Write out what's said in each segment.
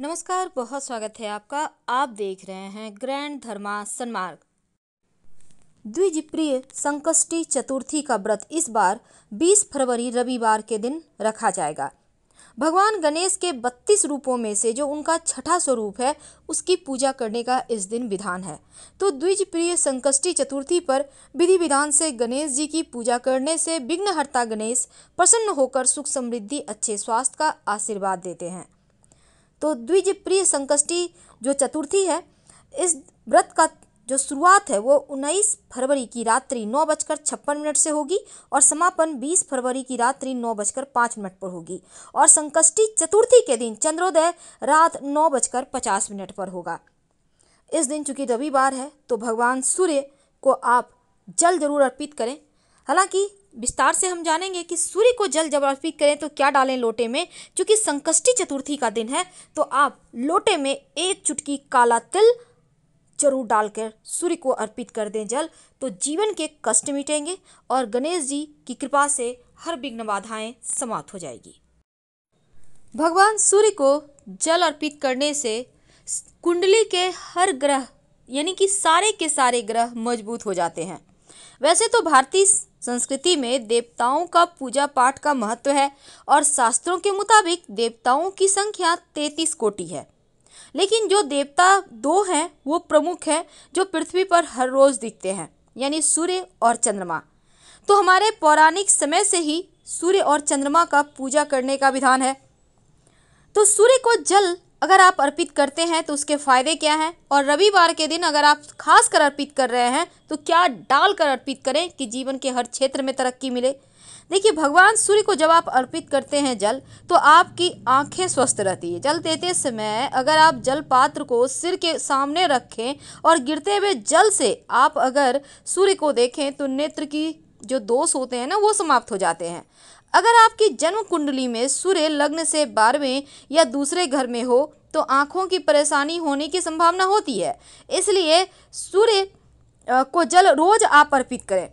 नमस्कार बहुत स्वागत है आपका आप देख रहे हैं ग्रैंड धर्मा सन्मार्ग द्विजप्रिय संकष्टी चतुर्थी का व्रत इस बार 20 फरवरी रविवार के दिन रखा जाएगा भगवान गणेश के 32 रूपों में से जो उनका छठा स्वरूप है उसकी पूजा करने का इस दिन विधान है तो द्विजप्रिय संकष्टी चतुर्थी पर विधि विधान से गणेश जी की पूजा करने से विघ्नहर्ता गणेश प्रसन्न होकर सुख समृद्धि अच्छे स्वास्थ्य का आशीर्वाद देते हैं तो द्विज प्रिय संकष्टी जो चतुर्थी है इस व्रत का जो शुरुआत है वो 19 फरवरी की रात्रि नौ बजकर छप्पन मिनट से होगी और समापन 20 फरवरी की रात्रि नौ बजकर पाँच मिनट पर होगी और संकष्टी चतुर्थी के दिन चंद्रोदय रात नौ बजकर पचास मिनट पर होगा इस दिन चूंकि रविवार है तो भगवान सूर्य को आप जल जरूर अर्पित करें हालांकि विस्तार से हम जानेंगे कि सूर्य को जल जब अर्पित करें तो क्या डालें लोटे में क्योंकि संकष्टी चतुर्थी का दिन है तो आप लोटे में एक चुटकी काला तिल जरूर डालकर सूर्य को अर्पित कर दें जल तो जीवन के कष्ट मिटेंगे और गणेश जी की कृपा से हर विघ्न बाधाएँ समाप्त हो जाएगी भगवान सूर्य को जल अर्पित करने से कुंडली के हर ग्रह यानी कि सारे के सारे ग्रह मजबूत हो जाते हैं वैसे तो भारतीय संस्कृति में देवताओं का पूजा पाठ का महत्व है और शास्त्रों के मुताबिक देवताओं की संख्या तैतीस कोटि है लेकिन जो देवता दो हैं वो प्रमुख हैं जो पृथ्वी पर हर रोज़ दिखते हैं यानी सूर्य और चंद्रमा तो हमारे पौराणिक समय से ही सूर्य और चंद्रमा का पूजा करने का विधान है तो सूर्य को जल अगर आप अर्पित करते हैं तो उसके फ़ायदे क्या हैं और रविवार के दिन अगर आप खास कर अर्पित कर रहे हैं तो क्या डाल कर अर्पित करें कि जीवन के हर क्षेत्र में तरक्की मिले देखिए भगवान सूर्य को जब आप अर्पित करते हैं जल तो आपकी आंखें स्वस्थ रहती है जल देते समय अगर आप जल पात्र को सिर के सामने रखें और गिरते हुए जल से आप अगर सूर्य को देखें तो नेत्र की जो दोष होते हैं ना वो समाप्त हो जाते हैं अगर आपकी जन्म कुंडली में सूर्य लग्न से बारहवें या दूसरे घर में हो तो आँखों की परेशानी होने की संभावना होती है इसलिए सूर्य को जल रोज आप अर्पित करें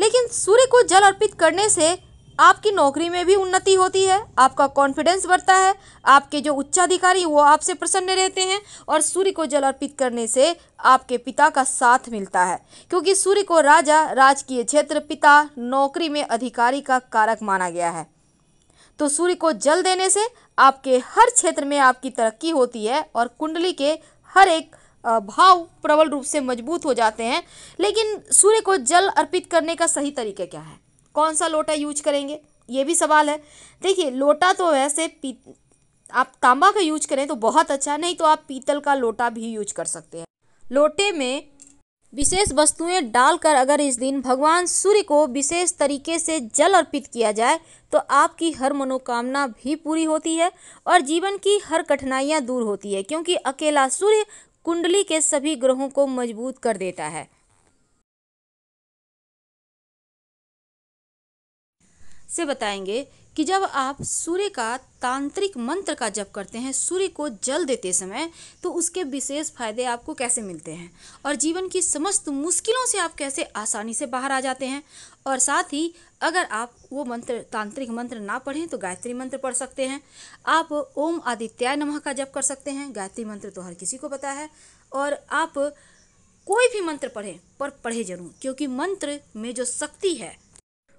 लेकिन सूर्य को जल अर्पित करने से आपकी नौकरी में भी उन्नति होती है आपका कॉन्फिडेंस बढ़ता है आपके जो उच्चाधिकारी वो आपसे प्रसन्न रहते हैं और सूर्य को जल अर्पित करने से आपके पिता का साथ मिलता है क्योंकि सूर्य को राजा राजकीय क्षेत्र पिता नौकरी में अधिकारी का कारक माना गया है तो सूर्य को जल देने से आपके हर क्षेत्र में आपकी तरक्की होती है और कुंडली के हर एक भाव प्रबल रूप से मजबूत हो जाते हैं लेकिन सूर्य को जल अर्पित करने का सही तरीका क्या है कौन सा लोटा यूज करेंगे ये भी सवाल है देखिए लोटा तो वैसे पी आप तांबा का यूज करें तो बहुत अच्छा नहीं तो आप पीतल का लोटा भी यूज कर सकते हैं लोटे में विशेष वस्तुएं डालकर अगर इस दिन भगवान सूर्य को विशेष तरीके से जल अर्पित किया जाए तो आपकी हर मनोकामना भी पूरी होती है और जीवन की हर कठिनाइयां दूर होती है क्योंकि अकेला सूर्य कुंडली के सभी ग्रहों को मजबूत कर देता है से बताएंगे कि जब आप सूर्य का तांत्रिक मंत्र का जप करते हैं सूर्य को जल देते समय तो उसके विशेष फायदे आपको कैसे मिलते हैं और जीवन की समस्त मुश्किलों से आप कैसे आसानी से बाहर आ जाते हैं और साथ ही अगर आप वो मंत्र तांत्रिक मंत्र ना पढ़ें तो गायत्री मंत्र पढ़ सकते हैं आप ओम आदित्याय नमः का जप कर सकते हैं गायत्री मंत्र तो हर किसी को पता है और आप कोई भी मंत्र पढ़ें पर पढ़े जरूर क्योंकि मंत्र में जो शक्ति है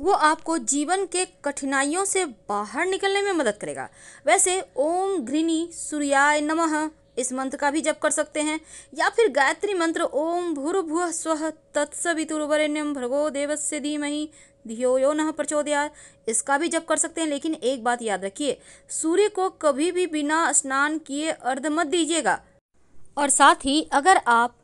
वो आपको जीवन के कठिनाइयों से बाहर निकलने में मदद करेगा वैसे ओम घृणी सूर्याय नमः इस मंत्र का भी जप कर सकते हैं या फिर गायत्री मंत्र ओम भूर्भुव स्व तत्सवितुर्वरण्यम भगो देवस्य धीमहि धियो यो न प्रचोदया इसका भी जप कर सकते हैं लेकिन एक बात याद रखिए सूर्य को कभी भी बिना स्नान किए अर्ध मत दीजिएगा और साथ ही अगर आप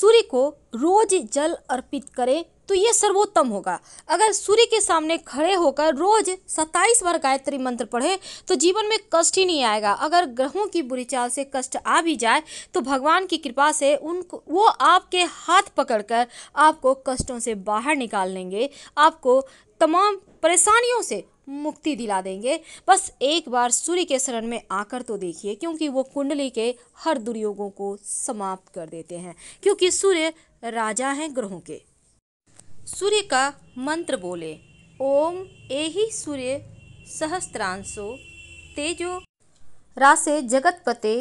सूर्य को रोज जल अर्पित करें तो ये सर्वोत्तम होगा अगर सूर्य के सामने खड़े होकर रोज सत्ताईस बार गायत्री मंत्र पढ़े तो जीवन में कष्ट ही नहीं आएगा अगर ग्रहों की बुरी चाल से कष्ट आ भी जाए तो भगवान की कृपा से उनको वो आपके हाथ पकड़कर आपको कष्टों से बाहर निकाल लेंगे आपको तमाम परेशानियों से मुक्ति दिला देंगे बस एक बार सूर्य के शरण में आकर तो देखिए क्योंकि वो कुंडली के हर दुर्योगों को समाप्त कर देते हैं क्योंकि सूर्य राजा हैं ग्रहों के सूर्य का मंत्र बोले ओम ही सूर्य सहस्त्रांशो तेजो रासे जगतपते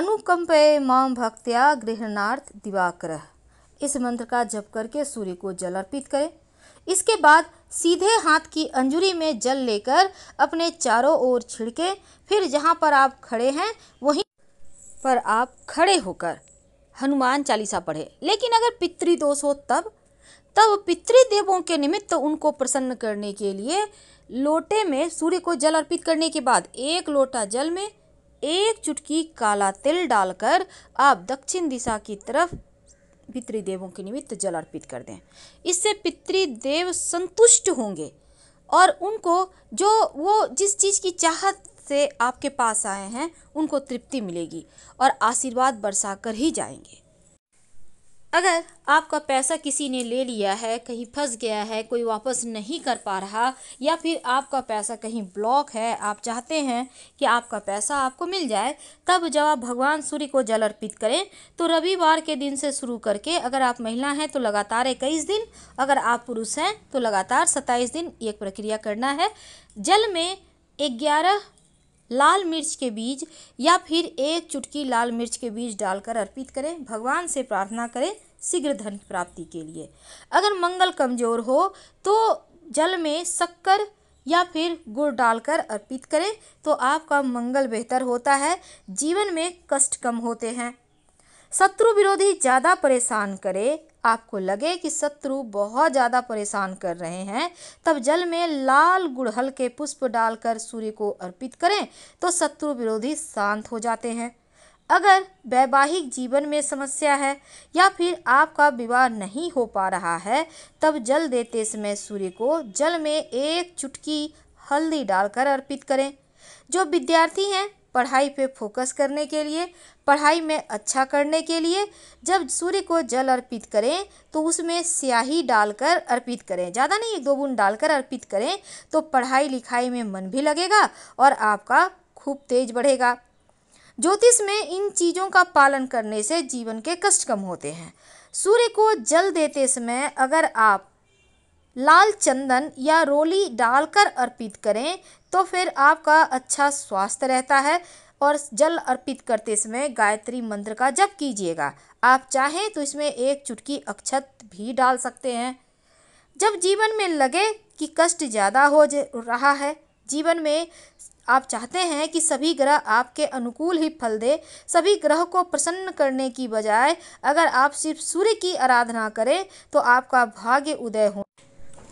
अनुकंपय माम भक्त्या गृहणार्थ दिवाकर इस मंत्र का जप करके सूर्य को जल अर्पित करें इसके बाद सीधे हाथ की अंजुरी में जल लेकर अपने चारों ओर छिड़के फिर जहाँ पर आप खड़े हैं वहीं पर आप खड़े होकर हनुमान चालीसा पढ़े लेकिन अगर पितृदोष हो तब तब पितृदेवों के निमित्त उनको प्रसन्न करने के लिए लोटे में सूर्य को जल अर्पित करने के बाद एक लोटा जल में एक चुटकी काला तिल डालकर आप दक्षिण दिशा की तरफ पितृदेवों के निमित्त जल अर्पित कर दें इससे पितृदेव संतुष्ट होंगे और उनको जो वो जिस चीज़ की चाहत से आपके पास आए हैं उनको तृप्ति मिलेगी और आशीर्वाद बरसा कर ही जाएंगे अगर आपका पैसा किसी ने ले लिया है कहीं फंस गया है कोई वापस नहीं कर पा रहा या फिर आपका पैसा कहीं ब्लॉक है आप चाहते हैं कि आपका पैसा आपको मिल जाए तब जब आप भगवान सूर्य को जल अर्पित करें तो रविवार के दिन से शुरू करके अगर आप महिला हैं तो लगातार इक्कीस दिन अगर आप पुरुष हैं तो लगातार सत्ताईस दिन एक प्रक्रिया करना है जल में ग्यारह लाल मिर्च के बीज या फिर एक चुटकी लाल मिर्च के बीज डालकर अर्पित करें भगवान से प्रार्थना करें शीघ्र धन प्राप्ति के लिए अगर मंगल कमज़ोर हो तो जल में शक्कर या फिर गुड़ डालकर अर्पित करें तो आपका मंगल बेहतर होता है जीवन में कष्ट कम होते हैं शत्रु विरोधी ज़्यादा परेशान करे आपको लगे कि शत्रु बहुत ज़्यादा परेशान कर रहे हैं तब जल में लाल गुड़हल के पुष्प डालकर सूर्य को अर्पित करें तो शत्रु विरोधी शांत हो जाते हैं अगर वैवाहिक जीवन में समस्या है या फिर आपका विवाह नहीं हो पा रहा है तब जल देते समय सूर्य को जल में एक चुटकी हल्दी डालकर अर्पित करें जो विद्यार्थी हैं पढ़ाई पे फोकस करने के लिए पढ़ाई में अच्छा करने के लिए जब सूर्य को जल अर्पित करें तो उसमें स्याही डालकर अर्पित करें ज़्यादा नहीं एक दो बूंद डालकर अर्पित करें तो पढ़ाई लिखाई में मन भी लगेगा और आपका खूब तेज बढ़ेगा ज्योतिष में इन चीज़ों का पालन करने से जीवन के कष्ट कम होते हैं सूर्य को जल देते समय अगर आप लाल चंदन या रोली डालकर अर्पित करें तो फिर आपका अच्छा स्वास्थ्य रहता है और जल अर्पित करते समय गायत्री मंत्र का जप कीजिएगा आप चाहें तो इसमें एक चुटकी अक्षत भी डाल सकते हैं जब जीवन में लगे कि कष्ट ज़्यादा हो रहा है जीवन में आप चाहते हैं कि सभी ग्रह आपके अनुकूल ही फल दे सभी ग्रह को प्रसन्न करने की बजाय अगर आप सिर्फ सूर्य की आराधना करें तो आपका भाग्य उदय हो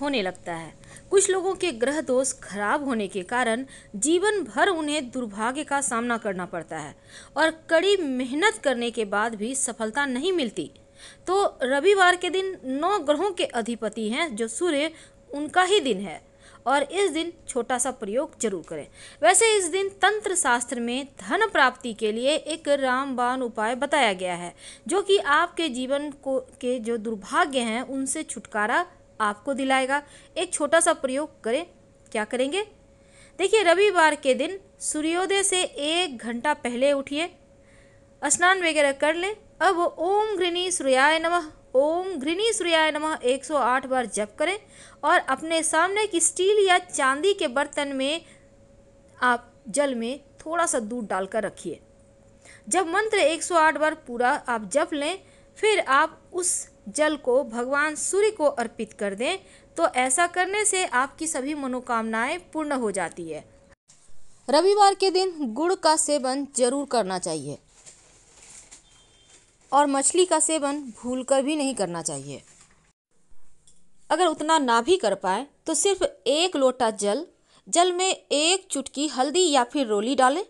होने लगता है कुछ लोगों के ग्रह दोष खराब होने के कारण जीवन भर उन्हें दुर्भाग्य का सामना करना पड़ता है और कड़ी मेहनत करने के बाद भी सफलता नहीं मिलती तो रविवार के दिन नौ ग्रहों के अधिपति हैं जो सूर्य उनका ही दिन है और इस दिन छोटा सा प्रयोग जरूर करें वैसे इस दिन तंत्र शास्त्र में धन प्राप्ति के लिए एक रामबाण उपाय बताया गया है जो कि आपके जीवन को के जो दुर्भाग्य हैं उनसे छुटकारा आपको दिलाएगा एक छोटा सा प्रयोग करें क्या करेंगे देखिए रविवार के दिन सूर्योदय से एक घंटा पहले उठिए स्नान वगैरह कर लें अब ओम घृणी सूर्याय नमः ओम घृणी सूर्याय नमः 108 बार जप करें और अपने सामने की स्टील या चांदी के बर्तन में आप जल में थोड़ा सा दूध डालकर रखिए जब मंत्र 108 बार पूरा आप जप लें फिर आप उस जल को भगवान सूर्य को अर्पित कर दें तो ऐसा करने से आपकी सभी मनोकामनाएं पूर्ण हो जाती है रविवार के दिन गुड़ का सेवन जरूर करना चाहिए और मछली का सेवन भूलकर भी नहीं करना चाहिए अगर उतना ना भी कर पाए तो सिर्फ एक लोटा जल जल में एक चुटकी हल्दी या फिर रोली डालें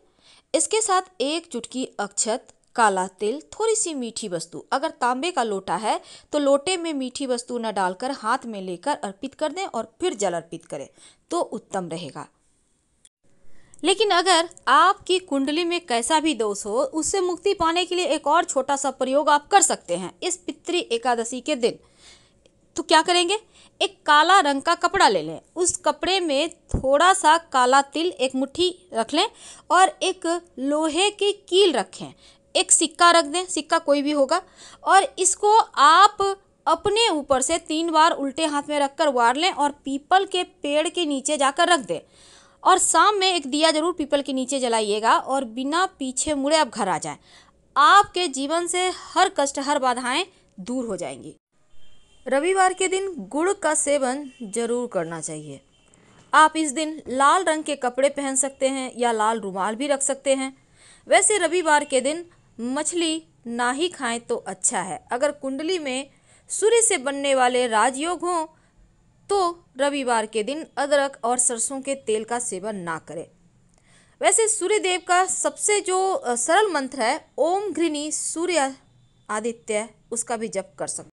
इसके साथ एक चुटकी अक्षत काला तिल थोड़ी सी मीठी वस्तु अगर तांबे का लोटा है तो लोटे में मीठी वस्तु न डालकर हाथ में लेकर अर्पित कर दें और फिर जल अर्पित करें तो उत्तम रहेगा लेकिन अगर आपकी कुंडली में कैसा भी दोष हो उससे मुक्ति पाने के लिए एक और छोटा सा प्रयोग आप कर सकते हैं इस पितृ एकादशी के दिन तो क्या करेंगे एक काला रंग का कपड़ा ले लें उस कपड़े में थोड़ा सा काला तिल एक मुट्ठी रख लें और एक लोहे की कील रखें एक सिक्का रख दें सिक्का कोई भी होगा और इसको आप अपने ऊपर से तीन बार उल्टे हाथ में रखकर वार लें और पीपल के पेड़ के नीचे जाकर रख दें और शाम में एक दिया जरूर पीपल के नीचे जलाइएगा और बिना पीछे मुड़े आप घर आ जाएं आपके जीवन से हर कष्ट हर बाधाएं दूर हो जाएंगी रविवार के दिन गुड़ का सेवन जरूर करना चाहिए आप इस दिन लाल रंग के कपड़े पहन सकते हैं या लाल रुमाल भी रख सकते हैं वैसे रविवार के दिन मछली ना ही खाएं तो अच्छा है अगर कुंडली में सूर्य से बनने वाले राजयोग हों तो रविवार के दिन अदरक और सरसों के तेल का सेवन ना करें वैसे सूर्य देव का सबसे जो सरल मंत्र है ओम घृणी सूर्य आदित्य उसका भी जप कर सकते